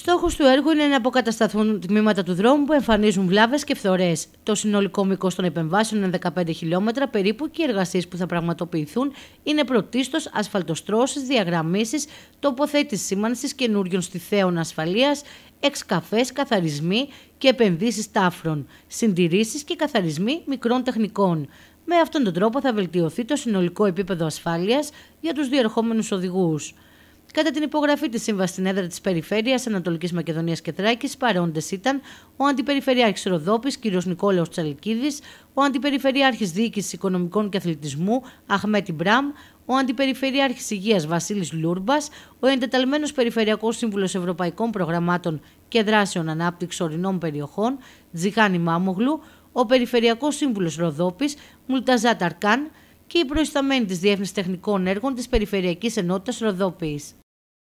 Στόχος του έργου είναι να αποκατασταθούν τμήματα του δρόμου που εμφανίζουν βλάβες και φθορές. Το συνολικό μήκος των επεμβάσεων είναι 15 χιλιόμετρα περίπου και οι εργασίες που θα πραγματοποιηθούν είναι πρωτίστως ασφαλτοστρώσεις, διαγραμμίσεις, τοποθέτηση σήμανσης καινούριων στιθέων ασφαλείας, εξκαφές, καθαρισμοί και επενδύσεις τάφρων, συντηρήσεις και καθαρισμοί μικρών τεχνικών. Με αυτόν τον τρόπο θα βελτιωθεί το συνολικό επίπεδο ασφάλειας για τους διερχόμενους οδηγούς. Κατά την υπογραφή της σύμβασης στην έδρα της Περιφέρειας Ανατολικής Μακεδονίας και Τράκη, παρόντες ήταν ο Αντιπεριφερειάρχης Ροδόπης κ. Νικόλαος Τσαλικίδης, ο Αντιπεριφερειάρχης Διοίκησης Οικονομικών και Αθλητισμού Αχμέτη Μπραμ, ο Αντιπεριφερειάρχης Υγείας Βασίλης Λούρμπας, ο εντεταλμένος Περιφερειακός Σύμβουλος Ευρωπαϊκών Προγραμμάτων και Δράσεων Ανάπτυξης Ορεινών Περιοχών Τζιχάνι Μάμογλου, ο Περιφερειακός Σύμβουλος Ροδόπης Μουλταζά Ταρκάν, και η προϊσταμένη της Διεύθυνσης Τεχνικών Έργων της Περιφερειακής Ενότητας Ροδόπης.